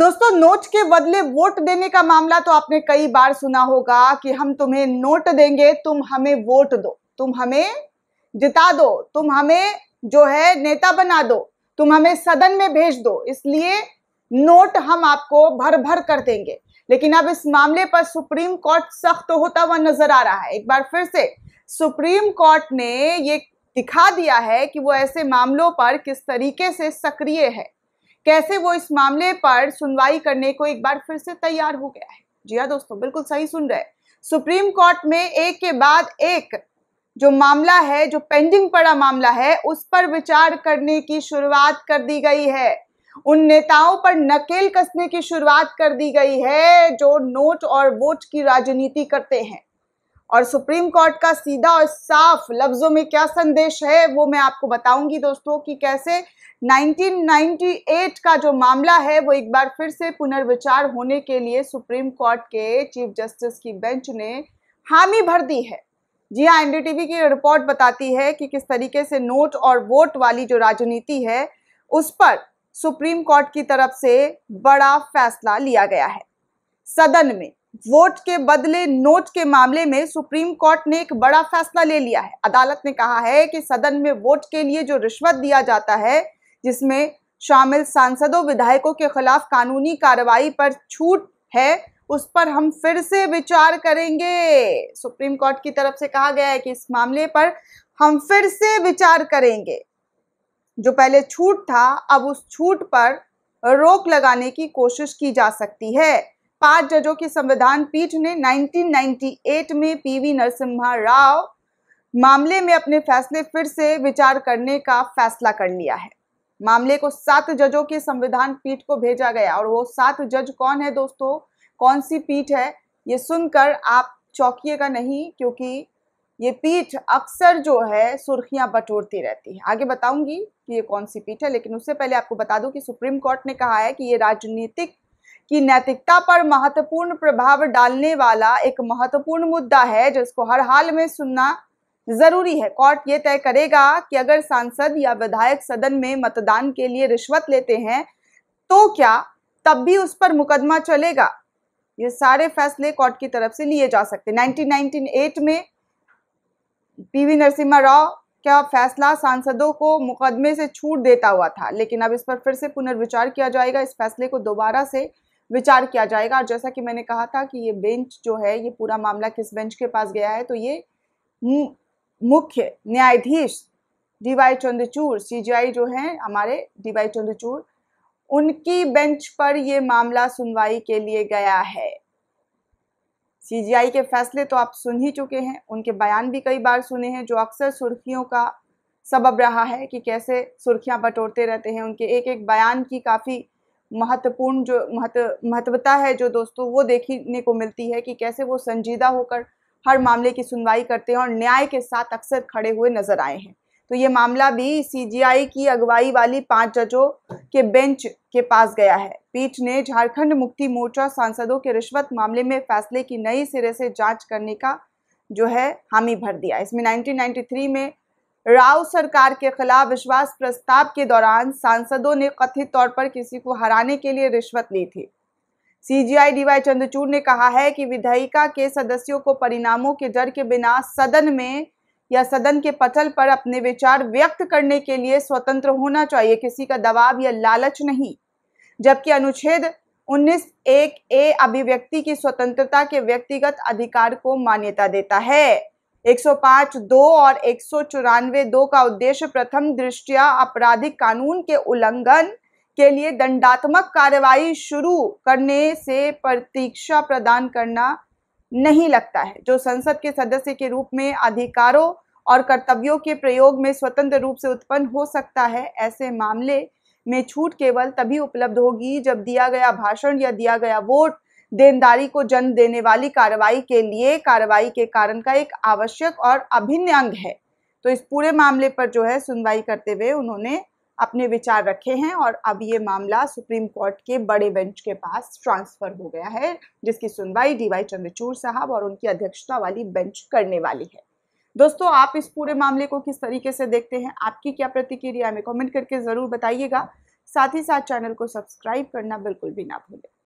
दोस्तों नोट के बदले वोट देने का मामला तो आपने कई बार सुना होगा कि हम तुम्हें नोट देंगे तुम हमें वोट दो तुम हमें जिता दो तुम हमें जो है नेता बना दो तुम हमें सदन में भेज दो इसलिए नोट हम आपको भर भर कर देंगे लेकिन अब इस मामले पर सुप्रीम कोर्ट सख्त होता हुआ नजर आ रहा है एक बार फिर से सुप्रीम कोर्ट ने ये दिखा दिया है कि वो ऐसे मामलों पर किस तरीके से सक्रिय है कैसे वो इस मामले पर सुनवाई करने को एक बार फिर से तैयार हो गया है जी हाँ दोस्तों बिल्कुल सही सुन रहे सुप्रीम कोर्ट में एक के बाद एक जो मामला है जो पेंडिंग पड़ा मामला है उस पर विचार करने की शुरुआत कर दी गई है उन नेताओं पर नकेल कसने की शुरुआत कर दी गई है जो नोट और वोट की राजनीति करते हैं और सुप्रीम कोर्ट का सीधा और साफ लफ्जों में क्या संदेश है वो मैं आपको बताऊंगी दोस्तों कि कैसे 1998 का जो मामला है वो एक बार फिर से पुनर्विचार होने के लिए सुप्रीम कोर्ट के चीफ जस्टिस की बेंच ने हामी भर दी है जी हाँ एनडीटीवी की रिपोर्ट बताती है कि किस तरीके से नोट और वोट वाली जो राजनीति है उस पर सुप्रीम कोर्ट की तरफ से बड़ा फैसला लिया गया है सदन में वोट के बदले नोट के मामले में सुप्रीम कोर्ट ने एक बड़ा फैसला ले लिया है अदालत ने कहा है कि सदन में वोट के लिए जो रिश्वत दिया जाता है जिसमें शामिल सांसदों विधायकों के खिलाफ कानूनी कार्रवाई पर छूट है उस पर हम फिर से विचार करेंगे सुप्रीम कोर्ट की तरफ से कहा गया है कि इस मामले पर हम फिर से विचार करेंगे जो पहले छूट था अब उस छूट पर रोक लगाने की कोशिश की जा सकती है पांच जजों की संविधान पीठ ने 1998 में पीवी नरसिम्हा राव मामले में अपने फैसले फिर से विचार करने का फैसला कर लिया है मामले को सात जजों की संविधान पीठ को भेजा गया और वो सात जज कौन है दोस्तों कौन सी पीठ है ये सुनकर आप चौकीयेगा नहीं क्योंकि ये पीठ अक्सर जो है सुर्खियां बटोरती रहती है आगे बताऊंगी कि ये कौन सी पीठ है लेकिन उससे पहले आपको बता दूं कि सुप्रीम कोर्ट ने कहा है कि ये राजनीतिक कि नैतिकता पर महत्वपूर्ण प्रभाव डालने वाला एक महत्वपूर्ण मुद्दा है जिसको हर हाल में सुनना जरूरी है कोर्ट ये तय करेगा कि अगर सांसद या विधायक सदन में मतदान के लिए रिश्वत लेते हैं तो क्या तब भी उस पर मुकदमा चलेगा ये सारे फैसले कोर्ट की तरफ से लिए जा सकते 1998 में पीवी नरसिम्हा राव का फैसला सांसदों को मुकदमे से छूट देता हुआ था लेकिन अब इस पर फिर से पुनर्विचार किया जाएगा इस फैसले को दोबारा से विचार किया जाएगा और जैसा कि मैंने कहा था कि ये बेंच जो है ये पूरा मामला किस बेंच के पास गया है तो ये मुख्य न्यायाधीश डी वाई चंद्रचूड़ सीजीआई जो हैं हमारे डी वाई चंद्रचूड़ उनकी बेंच पर ये मामला सुनवाई के लिए गया है सीजीआई के फैसले तो आप सुन ही चुके हैं उनके बयान भी कई बार सुने हैं जो अक्सर सुर्खियों का सबब रहा है कि कैसे सुर्खियां बटोरते रहते हैं उनके एक एक बयान की काफ़ी महत्वपूर्ण जो महत्व महत्वता है जो दोस्तों वो देखने को मिलती है कि कैसे वो संजीदा होकर हर मामले की सुनवाई करते हैं और न्याय के साथ अक्सर खड़े हुए नजर आए हैं तो ये मामला भी सीजीआई की अगुवाई वाली पांच जजों के बेंच के पास गया है पीठ ने झारखंड मुक्ति मोर्चा सांसदों के रिश्वत मामले में फैसले की नई सिरे से जांच करने का जो है हामी भर दिया इसमें 1993 में राव सरकार के खिलाफ विश्वास प्रस्ताव के दौरान सांसदों ने कथित तौर पर किसी को हराने के लिए रिश्वत ली थी सीजीआई डीवाई चंद्रचूड़ ने कहा है कि विधायिका के सदस्यों को परिणामों के डर के बिना सदन में या सदन के पटल पर अपने विचार व्यक्त करने के लिए स्वतंत्र होना चाहिए किसी का दबाव या लालच नहीं जबकि अनुच्छेद उन्नीस एक ए अभिव्यक्ति की स्वतंत्रता के व्यक्तिगत अधिकार को मान्यता देता है 105 दो और एक दो का उद्देश्य प्रथम दृष्टिया आपराधिक कानून के उल्लंघन के लिए दंडात्मक कार्रवाई शुरू करने से प्रतीक्षा प्रदान करना नहीं लगता है जो संसद के सदस्य के रूप में अधिकारों और कर्तव्यों के प्रयोग में स्वतंत्र रूप से उत्पन्न हो सकता है ऐसे मामले में छूट केवल तभी उपलब्ध होगी जब दिया गया भाषण या दिया गया वोट देनदारी को जन्म देने वाली कार्रवाई के लिए कार्रवाई के कारण का एक आवश्यक और अभिन्न अंग है तो इस पूरे मामले पर जो है सुनवाई करते हुए उन्होंने अपने विचार रखे हैं और अब ये मामला सुप्रीम कोर्ट के बड़े बेंच के पास ट्रांसफर हो गया है जिसकी सुनवाई डीवाई चंद्रचूड़ साहब और उनकी अध्यक्षता वाली बेंच करने वाली है दोस्तों आप इस पूरे मामले को किस तरीके से देखते हैं आपकी क्या प्रतिक्रिया हमें कमेंट करके ज़रूर बताइएगा साथ ही साथ चैनल को सब्सक्राइब करना बिल्कुल भी ना भूलें